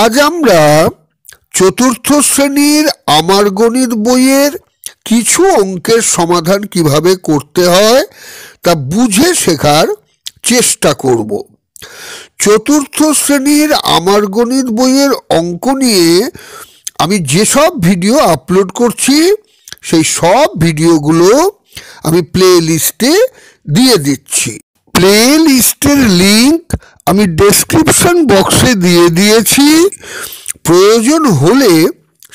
আজ আমরা চতুর্থ শ্রেণীর আমার গণিত বইয়ের কিছু অঙ্কের সমাধান কিভাবে করতে হয় তা বুঝে শেখার চেষ্টা করব চতুর্থ শ্রেণীর আমার গণিত বইয়ের অঙ্ক নিয়ে আমি যেসব ভিডিও আপলোড করছি সেই সব ভিডিওগুলো আমি প্লে লিস্টে দিয়ে দিচ্ছি প্লে লিস্টের লিঙ্ক আমি ডেসক্রিপশন বক্সে দিয়ে দিয়েছি প্রয়োজন হলে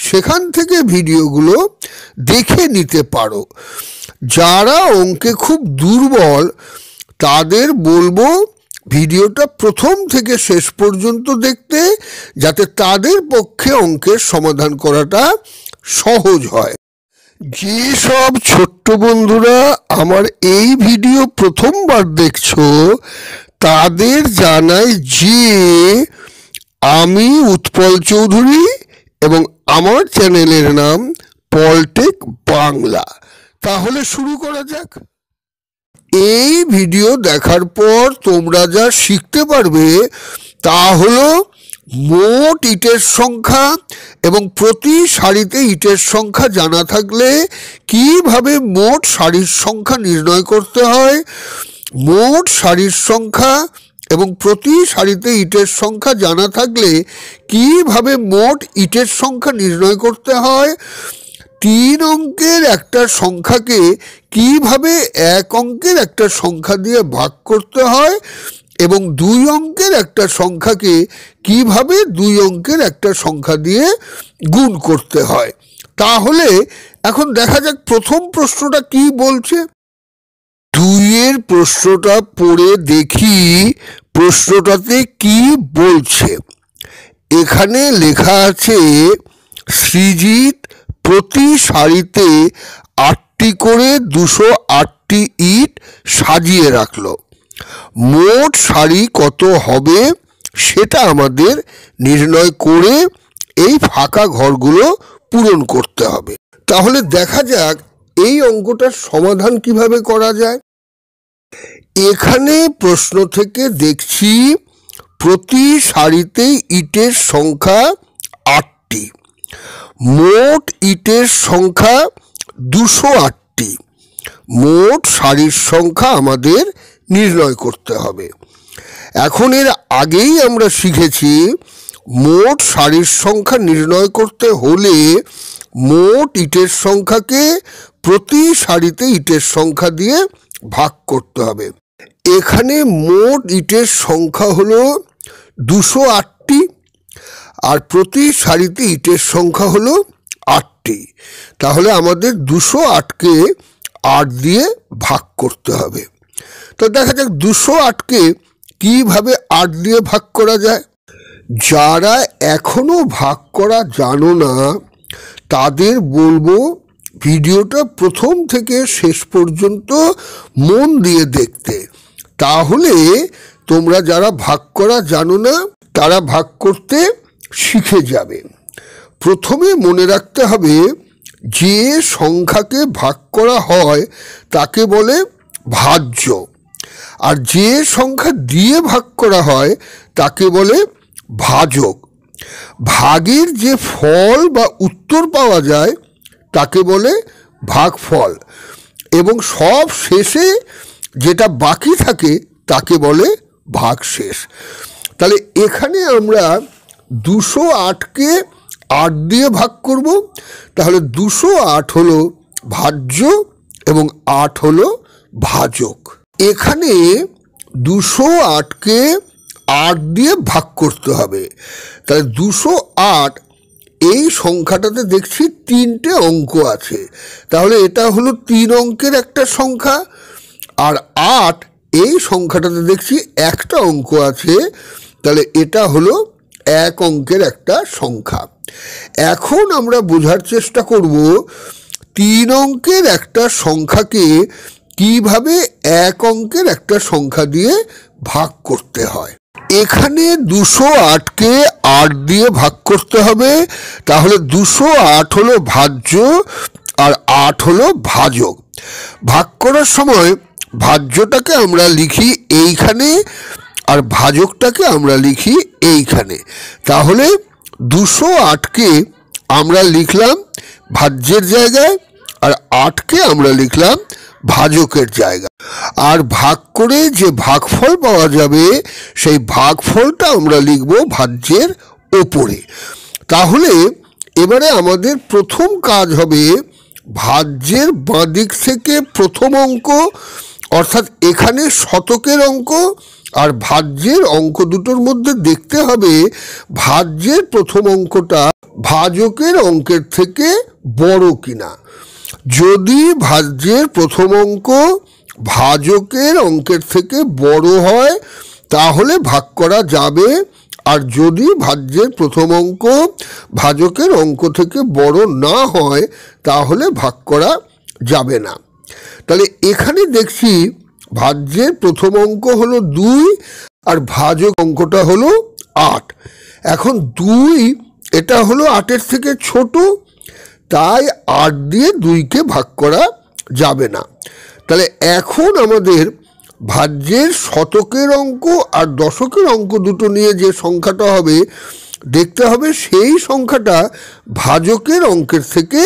সেখান থেকে ভিডিওগুলো দেখে নিতে পারো যারা অঙ্কে খুব দুর্বল তাদের বলবো ভিডিওটা প্রথম থেকে শেষ পর্যন্ত দেখতে যাতে তাদের পক্ষে অঙ্কের সমাধান করাটা সহজ হয় যে সব ছোট্ট বন্ধুরা আমার এই ভিডিও প্রথমবার দেখছো তাদের জানাই যে আমি উৎপল চৌধুরী এবং আমার চ্যানেলের নাম পলটেক বাংলা তাহলে শুরু করা যাক এই ভিডিও দেখার পর তোমরা যা শিখতে পারবে তা হলো মোট ইটের সংখ্যা এবং প্রতি সারিতে ইটের সংখ্যা জানা থাকলে কিভাবে মোট সারির সংখ্যা নির্ণয় করতে হয় মোট শাড়ির সংখ্যা এবং প্রতি সারিতে ইটের সংখ্যা জানা থাকলে কিভাবে মোট ইটের সংখ্যা নির্ণয় করতে হয় তিন অঙ্কের একটা সংখ্যাকে কিভাবে এক অঙ্কের একটা সংখ্যা দিয়ে ভাগ করতে হয় এবং দুই অঙ্কের একটা সংখ্যাকে কিভাবে দুই অঙ্কের একটা সংখ্যা দিয়ে গুণ করতে হয় তাহলে এখন দেখা যাক প্রথম প্রশ্নটা কি বলছে দুইয়ের প্রশ্নটা পড়ে দেখি প্রশ্নটাতে কি বলছে এখানে লেখা আছে সৃজিত প্রতি সারিতে আটটি করে দুশো আটটি ইট সাজিয়ে রাখল মোট শাড়ি কত হবে সেটা আমাদের নির্ণয় করে এই ফাঁকা ঘরগুলো পূরণ করতে হবে তাহলে দেখা যাক এই অঙ্কটার সমাধান কিভাবে করা যায় এখানে প্রশ্ন থেকে দেখছি প্রতি সারিতে ইটের সংখ্যা আটটি মোট ইটের সংখ্যা দুশো আটটি মোট সারির সংখ্যা আমাদের নির্ণয় করতে হবে এখন এর আগেই আমরা শিখেছি মোট সারির সংখ্যা নির্ণয় করতে হলে মোট ইটের সংখ্যাকে প্রতি সারিতে ইটের সংখ্যা দিয়ে ভাগ করতে হবে এখানে মোট ইটের সংখ্যা হল দুশো আটটি আর প্রতি সারিতে ইটের সংখ্যা হল আটটি তাহলে আমাদের দুশো আটকে আট দিয়ে ভাগ করতে হবে তো দেখা যাক দুশো আটকে কীভাবে আট দিয়ে ভাগ করা যায় যারা এখনও ভাগ করা জানো না তাদের বলবো ভিডিওটা প্রথম থেকে শেষ পর্যন্ত মন দিয়ে দেখতে তাহলে তোমরা যারা ভাগ করা জানো না তারা ভাগ করতে শিখে যাবে প্রথমে মনে রাখতে হবে যে সংখ্যাকে ভাগ করা হয় তাকে বলে ভাজ্য আর যে সংখ্যা দিয়ে ভাগ করা হয় তাকে বলে ভাজক ভাগের যে ফল বা উত্তর পাওয়া যায় তাকে বলে ভাগফল এবং সব শেষে যেটা বাকি থাকে তাকে বলে ভাগ শেষ তাহলে এখানে আমরা দুশো আটকে আট দিয়ে ভাগ করব তাহলে দুশো আট হলো ভাজ্য এবং আট হলো ভাজক এখানে দুশো আটকে আট দিয়ে ভাগ করতে হবে তাহলে দুশো আট এই সংখ্যাটাতে দেখছি তিনটে অঙ্ক আছে তাহলে এটা হলো তিন অঙ্কের একটা সংখ্যা আর আট এই সংখ্যাটাতে দেখছি একটা অঙ্ক আছে তাহলে এটা হলো এক অঙ্কের একটা সংখ্যা এখন আমরা বোঝার চেষ্টা করব তিন অঙ্কের একটা সংখ্যাকে কিভাবে এক অঙ্কের একটা সংখ্যা দিয়ে ভাগ করতে হয় এখানে দুশো আটকে আট দিয়ে ভাগ করতে হবে তাহলে দুশো আট হলো ভাজ্য আর আট হলো ভাজক ভাগ করার সময় ভাজ্যটাকে আমরা লিখি এইখানে আর ভাজকটাকে আমরা লিখি এইখানে তাহলে দুশো আটকে আমরা লিখলাম ভাজ্যের জায়গায় আর আটকে আমরা লিখলাম ভাজকের জায়গায় আর ভাগ করে যে ভাগফল পাওয়া যাবে সেই ভাগফলটা আমরা লিখব ভাজ্যের ওপরে তাহলে এবারে আমাদের প্রথম কাজ হবে ভাজ্যের বাঁদিক থেকে প্রথম অঙ্ক অর্থাৎ এখানে শতকের অঙ্ক আর ভাজ্যের অঙ্ক দুটোর মধ্যে দেখতে হবে ভাজ্যের প্রথম অঙ্কটা ভাজকের অঙ্কের থেকে বড় কিনা যদি ভাজ্যের প্রথম অঙ্ক ভাজকের অঙ্কের থেকে বড় হয় তাহলে ভাগ করা যাবে আর যদি ভাজ্যের প্রথম অঙ্ক ভাজকের অঙ্ক থেকে বড় না হয় তাহলে ভাগ করা যাবে না তাহলে এখানে দেখছি ভাজ্যের প্রথম অঙ্ক হলো দুই আর ভাজক অঙ্কটা হলো আট এখন দুই এটা হলো আটের থেকে ছোট তাই আট দিয়ে দুইকে ভাগ করা যাবে না তাহলে এখন আমাদের ভাজ্যের শতকের অঙ্ক আর দশকের অঙ্ক দুটো নিয়ে যে সংখ্যাটা হবে দেখতে হবে সেই সংখ্যাটা ভাজকের অঙ্কের থেকে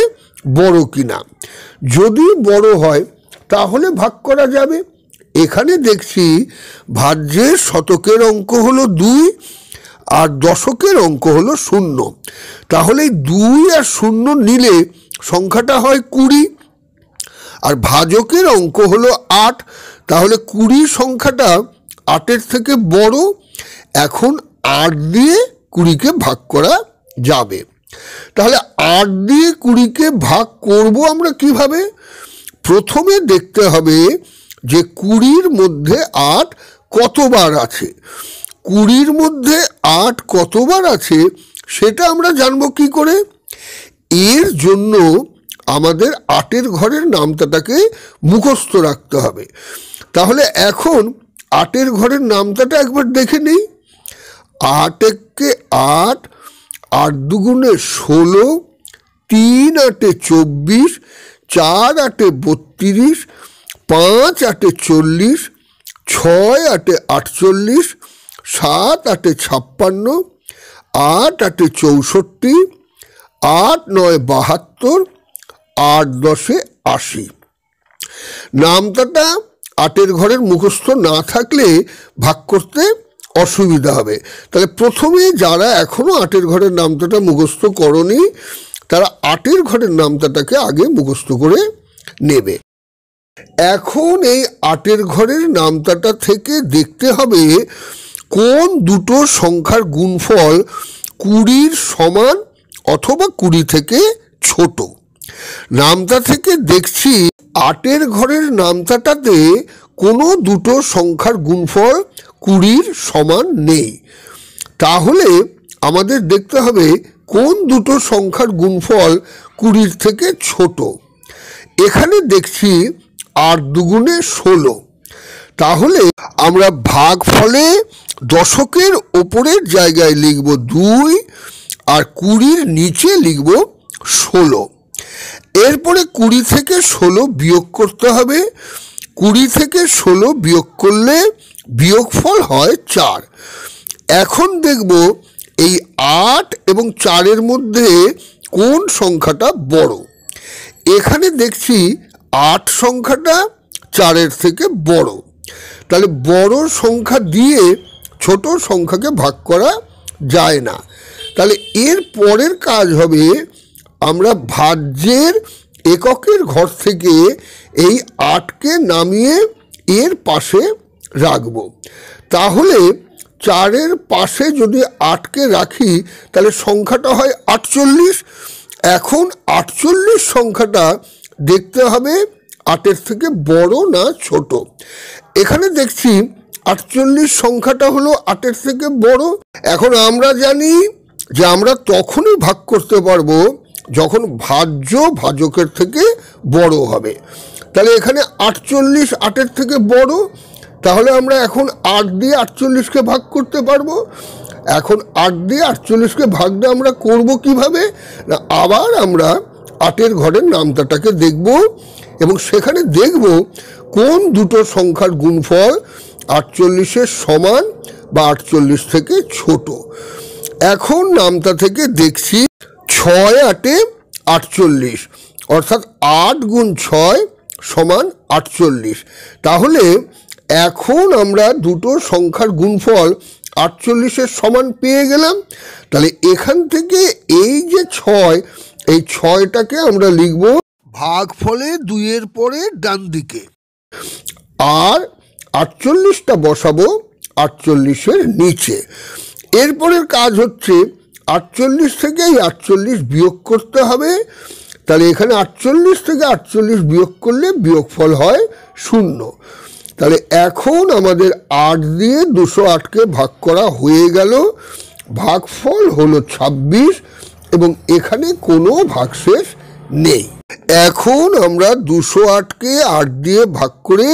বড় কিনা যদি বড় হয় তাহলে ভাগ করা যাবে এখানে দেখছি ভাজ্যের শতকের অঙ্ক হলো দুই আর দশকের অঙ্ক হলো শূন্য তাহলে দুই আর শূন্য নিলে সংখ্যাটা হয় কুড়ি আর ভাজকের অঙ্ক হলো আট তাহলে কুড়ি সংখ্যাটা আটের থেকে বড় এখন আট দিয়ে কুড়িকে ভাগ করা যাবে তাহলে আট দিয়ে কুড়িকে ভাগ করব আমরা কিভাবে প্রথমে দেখতে হবে যে কুড়ির মধ্যে আট কতবার আছে কুড়ির মধ্যে আট কতবার আছে সেটা আমরা জানব কি করে এর জন্য আমাদের আটের ঘরের নামটা তাকে মুখস্থ রাখতে হবে তাহলে এখন আটের ঘরের নামতাটা একবার দেখে নিই আট একে আট আট দুগুণে ষোলো তিন আটে চব্বিশ চার আটে বত্রিশ পাঁচ আটে চল্লিশ ছয় আটে আটচল্লিশ সাত আটে ছাপ্পান্ন আট আটে চৌষট্টি আট নয় বাহাত্তর আট দশে আশি নামতাটা আটের ঘরের মুখস্থ না থাকলে ভাগ করতে অসুবিধা হবে তাহলে প্রথমে যারা এখনও আটের ঘরের নামতাটা মুখস্থ করনি তারা আটের ঘরের নামতাটাকে আগে মুখস্থ করে নেবে এখন এই আটের ঘরের নামতাটা থেকে দেখতে হবে কোন দুটো সংখ্যার গুণফল কুড়ির সমান অথবা কুড়ি থেকে ছোটো নামতা থেকে দেখছি আটের ঘরের নামতাটাতে কোনো দুটো সংখ্যার গুণফল কুড়ির সমান নেই তাহলে আমাদের দেখতে হবে কোন দুটো সংখ্যার গুণফল কুড়ির থেকে ছোট এখানে দেখছি আর দুগুণে ষোলো তাহলে আমরা ভাগ ফলে দশকের ওপরের জায়গায় লিখব দুই আর কুড়ির নিচে লিখব ষোলো এরপরে কুড়ি থেকে ষোলো বিয়োগ করতে হবে কুড়ি থেকে ষোলো বিয়োগ করলে বিয়োগফল হয় চার এখন দেখব এই আট এবং চারের মধ্যে কোন সংখ্যাটা বড় এখানে দেখছি আট সংখ্যাটা চারের থেকে বড় তাহলে বড় সংখ্যা দিয়ে ছোট সংখ্যাকে ভাগ করা যায় না তাহলে এর পরের কাজ হবে আমরা ভাজ্যের এককের ঘর থেকে এই আটকে নামিয়ে এর পাশে রাখব তাহলে চারের পাশে যদি আটকে রাখি তাহলে সংখ্যাটা হয় আটচল্লিশ এখন আটচল্লিশ সংখ্যাটা দেখতে হবে আটের থেকে বড় না ছোট এখানে দেখছি আটচল্লিশ সংখ্যাটা হলো আটের থেকে বড় এখন আমরা জানি যে আমরা তখনই ভাগ করতে পারবো যখন ভাজ্য ভাজকের থেকে বড় হবে তাহলে এখানে আটচল্লিশ আটের থেকে বড় তাহলে আমরা এখন আট দিয়ে আটচল্লিশকে ভাগ করতে পারবো এখন আট দিয়ে আটচল্লিশকে ভাগটা আমরা করব কিভাবে না আবার আমরা আটের ঘরের নামতাটাকে দেখব এবং সেখানে দেখব কোন দুটো সংখ্যার গুণফল আটচল্লিশের সমান বা আটচল্লিশ থেকে ছোট এখন নামতা থেকে দেখছি ছয় আটে আটচল্লিশ অর্থাৎ আট গুণ ছয় সমান আটচল্লিশ তাহলে এখন আমরা দুটো সংখ্যার গুণফল আটচল্লিশের সমান পেয়ে গেলাম তাহলে এখান থেকে এই যে ছয় এই ছয়টাকে আমরা লিখব ভাগফলে দুইয়ের পরে ডান দিকে আর আটচল্লিশটা বসাবো আটচল্লিশের নিচে এরপরের কাজ হচ্ছে আটচল্লিশ থেকে এই আটচল্লিশ বিয়োগ করতে হবে তাহলে এখানে আটচল্লিশ থেকে আটচল্লিশ বিয়োগ করলে বিয়োগফল হয় শূন্য তাহলে এখন আমাদের আট দিয়ে দুশো আটকে ভাগ করা হয়ে গেল ভাগফল হলো ২৬ এবং এখানে কোনো ভাগশেষ নেই এখন আমরা দুশো আটকে আট দিয়ে ভাগ করে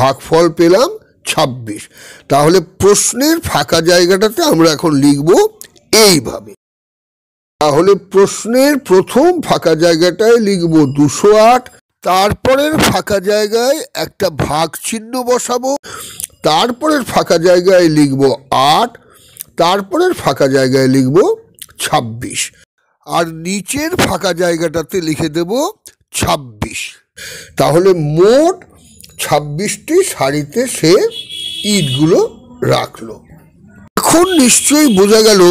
ভাগফল পেলাম ২৬ তাহলে প্রশ্নের ফাঁকা জায়গাটাতে আমরা এখন লিখবো এইভাবে তাহলে প্রশ্নের প্রথম ফাঁকা জায়গাটায় লিখব দুশো আট তারপরের ফাঁকা জায়গায় একটা ভাগ চিহ্ন বসাবো তারপরের ফাঁকা জায়গায় লিখব আট তারপরের ফাঁকা জায়গায় লিখব ছাব্বিশ আর নিচের ফাঁকা জায়গাটাতে লিখে দেব ছাব্বিশ তাহলে মোট ছাব্বিশটি শাড়িতে সে ইটগুলো রাখলো এখন নিশ্চয়ই বোঝা গেল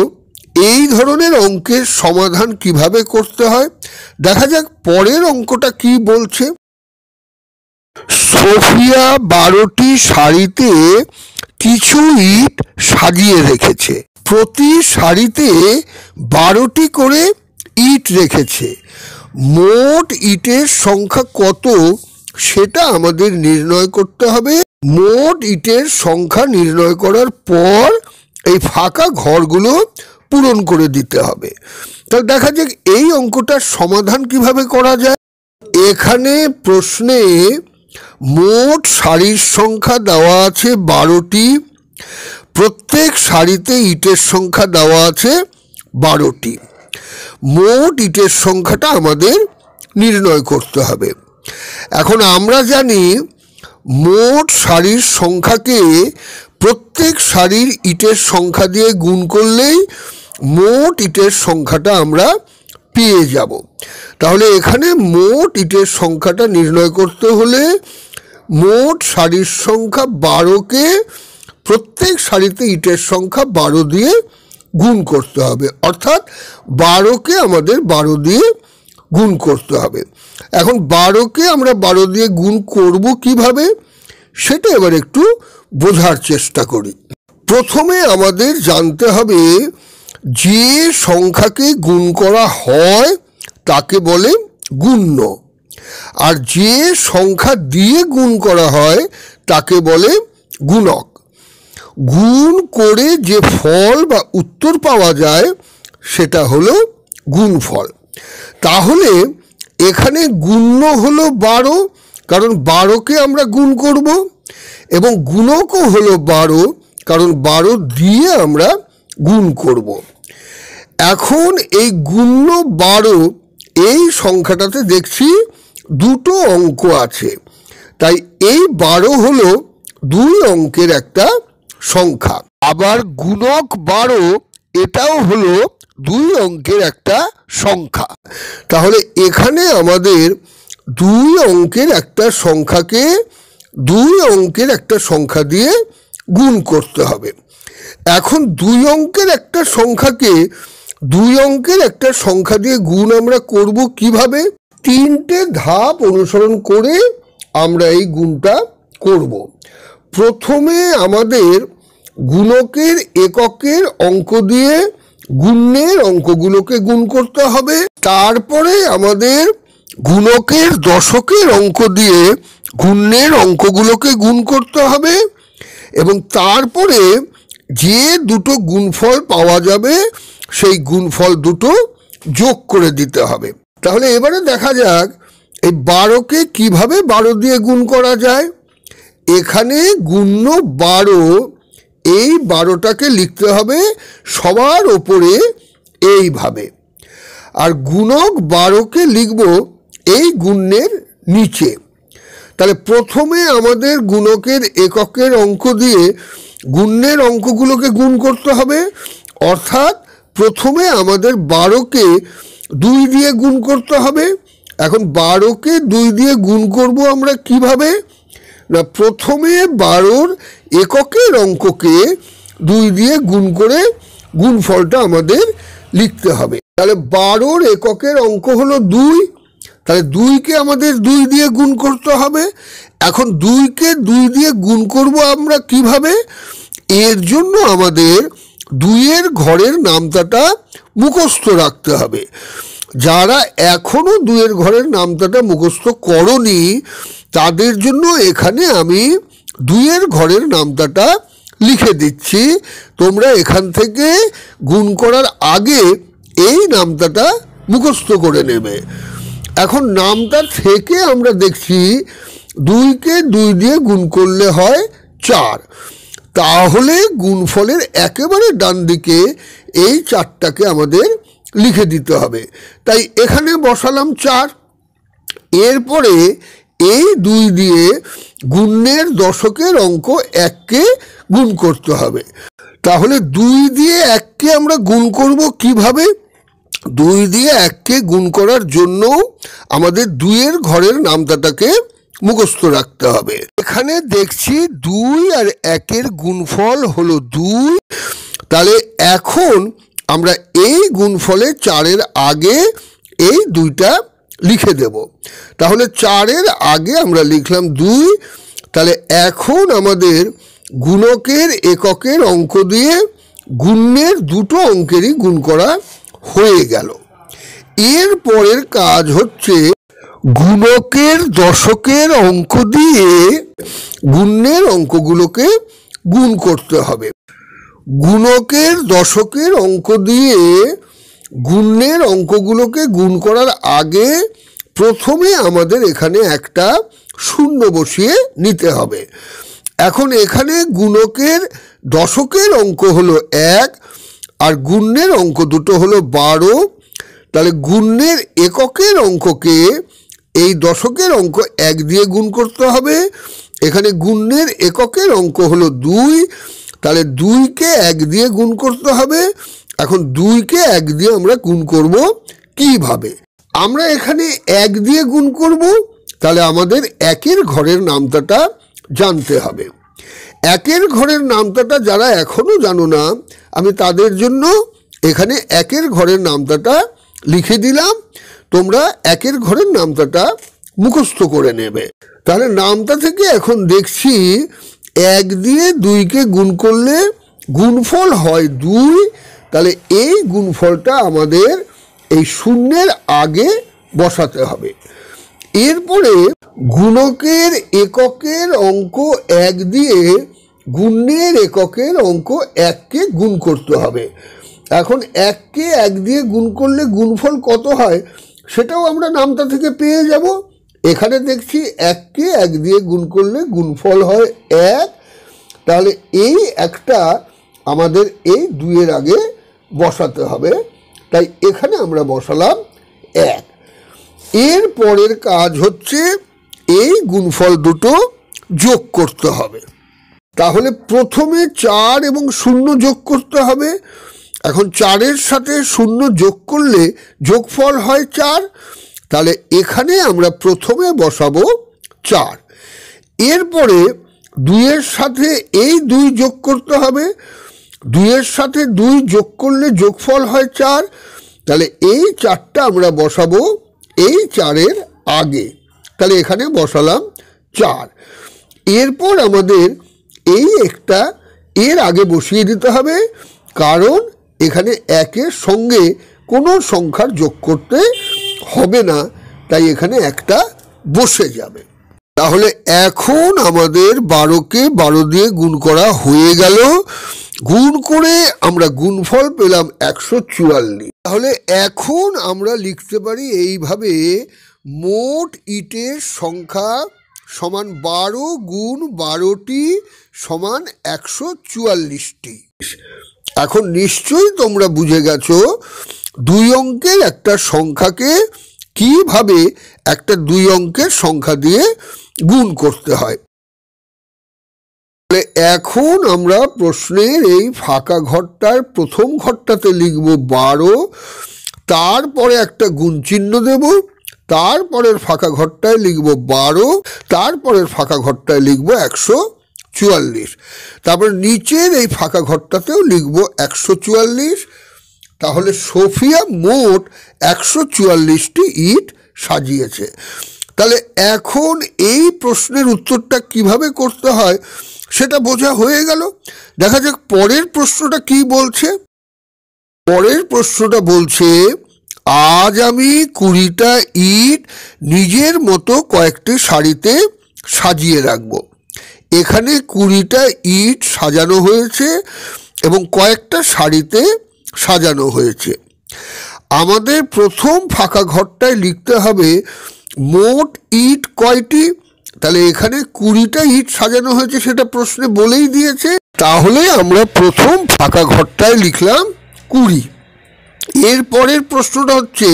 এই ধরনের অঙ্কের সমাধান কিভাবে করতে হয় দেখা যাক পরের অঙ্কটা কি বলছে সোফিয়া বারোটি শাড়িতে কিছু ইট সাজিয়ে রেখেছে প্রতি শাড়িতে বারোটি করে ইট রেখেছে মোট ইটের সংখ্যা কত সেটা আমাদের নির্ণয় করতে হবে মোট ইটের সংখ্যা নির্ণয় করার পর এই ফাঁকা ঘরগুলো পূরণ করে দিতে হবে তাহলে দেখা যাক এই অঙ্কটার সমাধান কিভাবে করা যায় এখানে প্রশ্নে মোট শাড়ির সংখ্যা দেওয়া আছে বারোটি প্রত্যেক শাড়িতে ইটের সংখ্যা দেওয়া আছে বারোটি মোট ইটের সংখ্যাটা আমাদের নির্ণয় করতে হবে এখন আমরা জানি মোট শাড়ির সংখ্যাকে প্রত্যেক শাড়ির ইটের সংখ্যা দিয়ে গুণ করলেই মোট ইটের সংখ্যাটা আমরা পেয়ে যাব তাহলে এখানে মোট ইটের সংখ্যাটা নির্ণয় করতে হলে মোট শাড়ির সংখ্যা বারোকে প্রত্যেক শাড়িতে ইটের সংখ্যা বারো দিয়ে গুণ করতে হবে অর্থাৎ বারোকে আমাদের বারো দিয়ে গুণ করতে হবে এখন বারোকে আমরা বারো দিয়ে গুণ করব কিভাবে সেটা এবার একটু বোঝার চেষ্টা করি প্রথমে আমাদের জানতে হবে যে সংখ্যাকে গুণ করা হয় তাকে বলে গুণ্য আর যে সংখ্যা দিয়ে গুণ করা হয় তাকে বলে গুণক গুণ করে যে ফল বা উত্তর পাওয়া যায় সেটা হলো গুণফল তাহলে এখানে গুণ্য হলো বারো কারণ বারোকে আমরা গুণ করব এবং গুণকও হলো বারো কারণ বারো দিয়ে আমরা গুণ করব। এখন এই গুণ্য বারো এই সংখ্যাটাতে দেখছি দুটো অঙ্ক আছে তাই এই বারো হলো দুই অঙ্কের একটা সংখ্যা আবার গুণক বারো এটাও হলো দুই অঙ্কের একটা সংখ্যা তাহলে এখানে আমাদের দুই অঙ্কের একটা সংখ্যাকে দুই অঙ্কের একটা সংখ্যা দিয়ে গুণ করতে হবে এখন দুই অঙ্কের একটা সংখ্যাকে দুই অঙ্কের একটা সংখ্যা দিয়ে গুণ আমরা করব কিভাবে তিনটে ধাপ অনুসরণ করে আমরা এই গুণটা করব প্রথমে আমাদের গুণকের এককের অঙ্ক দিয়ে গুণের অঙ্কগুলোকে গুণ করতে হবে তারপরে আমাদের গুণকের দশকের অঙ্ক দিয়ে গুণের অঙ্কগুলোকে গুণ করতে হবে এবং তারপরে যে দুটো গুণফল পাওয়া যাবে সেই গুণফল দুটো যোগ করে দিতে হবে তাহলে এবারে দেখা যাক এই বারোকে কিভাবে বারো দিয়ে গুণ করা যায় এখানে গুণ্য বারো এই বারোটাকে লিখতে হবে সবার ওপরে এইভাবে আর গুণক বারোকে লিখব এই গুণ্যের নিচে তাহলে প্রথমে আমাদের গুণকের এককের অঙ্ক দিয়ে গুণের অঙ্কগুলোকে গুণ করতে হবে অর্থাৎ প্রথমে আমাদের বারোকে দুই দিয়ে গুণ করতে হবে এখন বারোকে দুই দিয়ে গুণ করব আমরা কিভাবে না প্রথমে বারোর এককের অঙ্ককে দুই দিয়ে গুণ করে গুণফলটা আমাদের লিখতে হবে তাহলে বারোর এককের অঙ্ক হলো দুই তাহলে দুইকে আমাদের দুই দিয়ে গুণ করতে হবে এখন দুইকে দুই দিয়ে গুণ করব আমরা কিভাবে এর জন্য আমাদের দুইয়ের ঘরের নামতাটা মুখস্থ রাখতে হবে যারা এখনও দুইয়ের ঘরের নামতাটা মুখস্থ করি তাদের জন্য এখানে আমি দুইয়ের ঘরের নামতাটা লিখে দিচ্ছি তোমরা এখান থেকে গুণ করার আগে এই নামতাটা মুখস্থ করে নেবে এখন নামটা থেকে আমরা দেখছি দুইকে দুই দিয়ে গুণ করলে হয় চার তাহলে গুণফলের একেবারে ডান দিকে এই চারটাকে আমাদের লিখে দিতে হবে তাই এখানে বসালাম চার এরপরে এই দুই দিয়ে গুণের দশকের অঙ্ক এককে গুণ করতে হবে তাহলে দুই দিয়ে এককে আমরা গুণ করব কিভাবে দুই দিয়ে এককে গুণ করার জন্য আমাদের দুইয়ের ঘরের নামদাতাকে মুখস্থ রাখতে হবে এখানে দেখছি দুই আর একের গুণফল হলো দুই তাহলে এখন আমরা এই গুণফলে চারের আগে এই দুইটা লিখে দেব তাহলে চারের আগে আমরা লিখলাম দুই তাহলে এখন আমাদের গুণকের এককের অঙ্ক দিয়ে গুণ্যের দুটো অঙ্কেরই গুণ করা হয়ে গেল এর পরের কাজ হচ্ছে গুণকের দশকের অঙ্ক দিয়ে গুণের অঙ্কগুলোকে গুণ করতে হবে গুণকের দশকের অঙ্ক দিয়ে গুণের অঙ্কগুলোকে গুণ করার আগে প্রথমে আমাদের এখানে একটা শূন্য বসিয়ে নিতে হবে এখন এখানে গুণকের দশকের অঙ্ক হলো এক আর গুণ্যের অঙ্ক দুটো হলো বারো তাহলে গুণ্যের এককের অঙ্ককে এই দশকের অঙ্ক এক দিয়ে গুণ করতে হবে এখানে গুণ্যের এককের অঙ্ক হলো দুই তাহলে দুইকে এক দিয়ে গুণ করতে হবে এখন দুইকে এক দিয়ে আমরা গুণ করব কিভাবে আমরা এখানে এক দিয়ে গুণ করব তাহলে আমাদের একের ঘরের নামতাটা জানতে হবে একের ঘরের নামতাটা যারা এখনও জানো না আমি তাদের জন্য এখানে একের ঘরের নামটাটা লিখে দিলাম তোমরা একের ঘরের নামটাটা মুখস্থ করে নেবে তাহলে নামটা থেকে এখন দেখছি এক দিয়ে দুইকে গুণ করলে গুণফল হয় দুই তাহলে এই গুণফলটা আমাদের এই শূন্যের আগে বসাতে হবে এরপরে গুণকের এককের অঙ্ক এক দিয়ে গুণের এককের অঙ্ক এককে গুণ করতে হবে এখন এককে এক দিয়ে গুণ করলে গুণফল কত হয় সেটাও আমরা নামটা থেকে পেয়ে যাব এখানে দেখছি এককে এক দিয়ে গুণ করলে গুণফল হয় এক তাহলে এই একটা আমাদের এই দুইয়ের আগে বসাতে হবে তাই এখানে আমরা বসালাম এক এর পরের কাজ হচ্ছে এই গুণফল দুটো যোগ করতে হবে তাহলে প্রথমে চার এবং শূন্য যোগ করতে হবে এখন চারের সাথে শূন্য যোগ করলে যোগফল হয় চার তাহলে এখানে আমরা প্রথমে বসাবো চার এরপরে দুইয়ের সাথে এই দুই যোগ করতে হবে দুইয়ের সাথে দুই যোগ করলে যোগফল হয় চার তাহলে এই চারটা আমরা বসাবো এই চারের আগে তাহলে এখানে বসালাম চার এরপর আমাদের এই একটা এর আগে বসিয়ে দিতে হবে কারণ এখানে একের সঙ্গে কোনো সংখ্যার যোগ করতে হবে না তাই এখানে একটা বসে যাবে তাহলে এখন আমাদের বারোকে বারো দিয়ে গুণ করা হয়ে গেল গুণ করে আমরা গুণফল পেলাম একশো চুয়াল্লিশ তাহলে এখন আমরা লিখতে পারি এইভাবে মোট ইটের সংখ্যা সমান বারো গুণ বারোটি সমান একশো চুয়াল্লিশটি এখন নিশ্চয়ই তোমরা বুঝে গেছো দুই অঙ্কের একটা সংখ্যাকে কিভাবে একটা দুই অঙ্কের সংখ্যা দিয়ে গুণ করতে হয় এখন আমরা প্রশ্নের এই ফাঁকা ঘরটার প্রথম ঘরটাতে লিখব বারো তারপরে একটা গুণ চিহ্ন দেবো তারপরের ফাঁকা ঘরটায় লিখব বারো তারপরের ফাঁকা ঘরটায় লিখব একশো চুয়াল্লিশ তারপর নিচের এই ফাঁকা ঘরটাতেও লিখব একশো চুয়াল্লিশ তাহলে সোফিয়া মোট একশো চুয়াল্লিশটি ইট সাজিয়েছে তাহলে এখন এই প্রশ্নের উত্তরটা কিভাবে করতে হয় সেটা বোঝা হয়ে গেল দেখা যাক পরের প্রশ্নটা কি বলছে পরের প্রশ্নটা বলছে আজ আমি কুড়িটা ইট নিজের মতো কয়েকটি শাড়িতে সাজিয়ে রাখব এখানে কুড়িটা ইট সাজানো হয়েছে এবং কয়েকটা শাড়িতে সাজানো হয়েছে আমাদের প্রথম ফাঁকা ঘরটায় লিখতে হবে মোট ইট কয়টি তাহলে এখানে কুড়িটা ইট সাজানো হয়েছে সেটা প্রশ্নে বলেই দিয়েছে তাহলে আমরা প্রথম ফাঁকা ঘরটায় লিখলাম কুড়ি এর পরের প্রশ্নটা হচ্ছে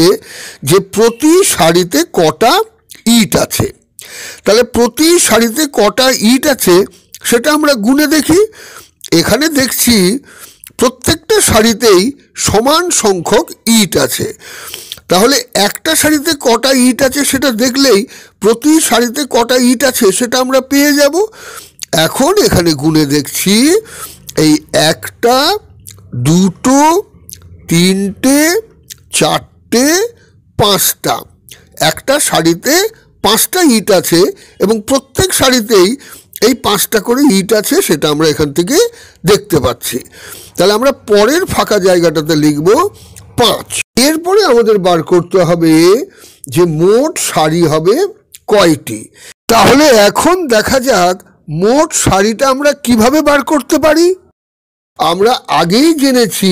যে প্রতি শাড়িতে কটা ইট আছে তাহলে প্রতি শাড়িতে কটা ইট আছে সেটা আমরা গুনে দেখি এখানে দেখছি প্রত্যেকটা শাড়িতেই সমান সংখ্যক ইট আছে তাহলে একটা শাড়িতে কটা ইট আছে সেটা দেখলেই প্রতি শাড়িতে কটা ইট আছে সেটা আমরা পেয়ে যাব এখন এখানে গুনে দেখছি এই একটা দুটো তিনটে চারটে পাঁচটা একটা শাড়িতে পাঁচটা ইট আছে এবং প্রত্যেক শাড়িতেই এই পাঁচটা করে ইট আছে সেটা আমরা এখান থেকে দেখতে পাচ্ছি তাহলে আমরা পরের ফাঁকা জায়গাটাতে লিখব পাঁচ এরপরে আমাদের বার করতে হবে যে মোট শাড়ি হবে কয়টি তাহলে এখন দেখা যাক মোট শাড়িটা আমরা কিভাবে বার করতে পারি আমরা আগেই জেনেছি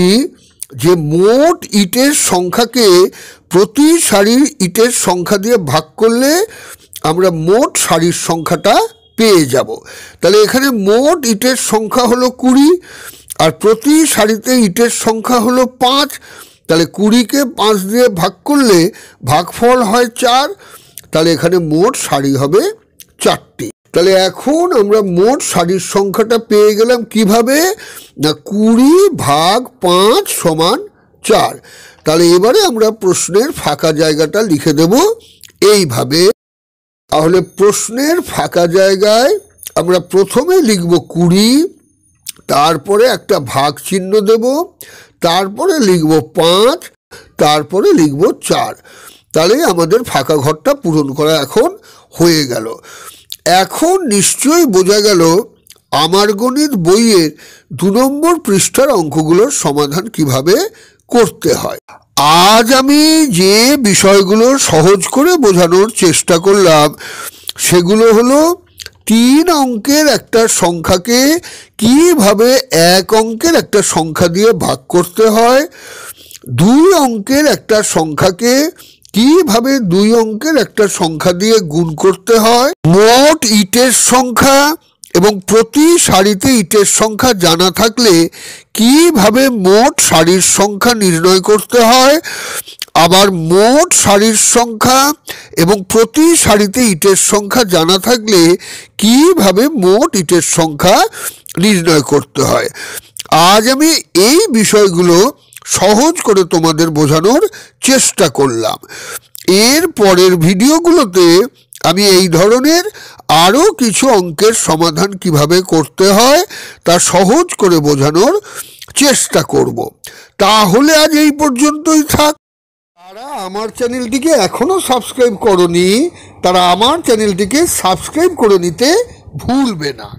যে মোট ইটের সংখ্যাকে প্রতি সারির ইটের সংখ্যা দিয়ে ভাগ করলে আমরা মোট সারির সংখ্যাটা পেয়ে যাব তাহলে এখানে মোট ইটের সংখ্যা হলো কুড়ি আর প্রতি সারিতে ইটের সংখ্যা হলো পাঁচ তাহলে কুড়িকে পাঁচ দিয়ে ভাগ করলে ভাগফল হয় চার তাহলে এখানে মোট সারি হবে চারটি তাহলে এখন আমরা মোট শাড়ির সংখ্যাটা পেয়ে গেলাম কিভাবে না কুড়ি ভাগ পাঁচ সমান চার তাহলে এবারে আমরা প্রশ্নের ফাঁকা জায়গাটা লিখে দেব এইভাবে তাহলে প্রশ্নের ফাঁকা জায়গায় আমরা প্রথমে লিখব কুড়ি তারপরে একটা ভাগ চিহ্ন দেব তারপরে লিখব পাঁচ তারপরে লিখব চার তাহলে আমাদের ফাঁকা ঘরটা পূরণ করা এখন হয়ে গেল এখন নিশ্চয়ই বোঝা গেল আমার গণিত বইয়ের দু নম্বর পৃষ্ঠার অঙ্কগুলোর সমাধান কিভাবে করতে হয় আজ আমি যে বিষয়গুলো সহজ করে বোঝানোর চেষ্টা করলাম সেগুলো হলো তিন অঙ্কের একটা সংখ্যাকে কিভাবে এক অঙ্কের একটা সংখ্যা দিয়ে ভাগ করতে হয় দুই অঙ্কের একটা সংখ্যাকে কিভাবে দুই অঙ্কের একটা সংখ্যা দিয়ে গুণ করতে হয় মোট ইটের সংখ্যা এবং প্রতি সারিতে ইটের সংখ্যা জানা থাকলে কিভাবে মোট সারির সংখ্যা নির্ণয় করতে হয় আবার মোট সারির সংখ্যা এবং প্রতি সারিতে ইটের সংখ্যা জানা থাকলে কিভাবে মোট ইটের সংখ্যা নির্ণয় করতে হয় আজ আমি এই বিষয়গুলো সহজ করে তোমাদের বোঝানোর চেষ্টা করলাম এর পরের ভিডিওগুলোতে আমি এই ধরনের আরও কিছু অঙ্কের সমাধান কিভাবে করতে হয় তা সহজ করে বোঝানোর চেষ্টা করব। তাহলে আজ এই পর্যন্তই থাক তারা আমার চ্যানেলটিকে এখনও সাবস্ক্রাইব করনি তারা আমার চ্যানেলটিকে সাবস্ক্রাইব করে নিতে ভুলবে না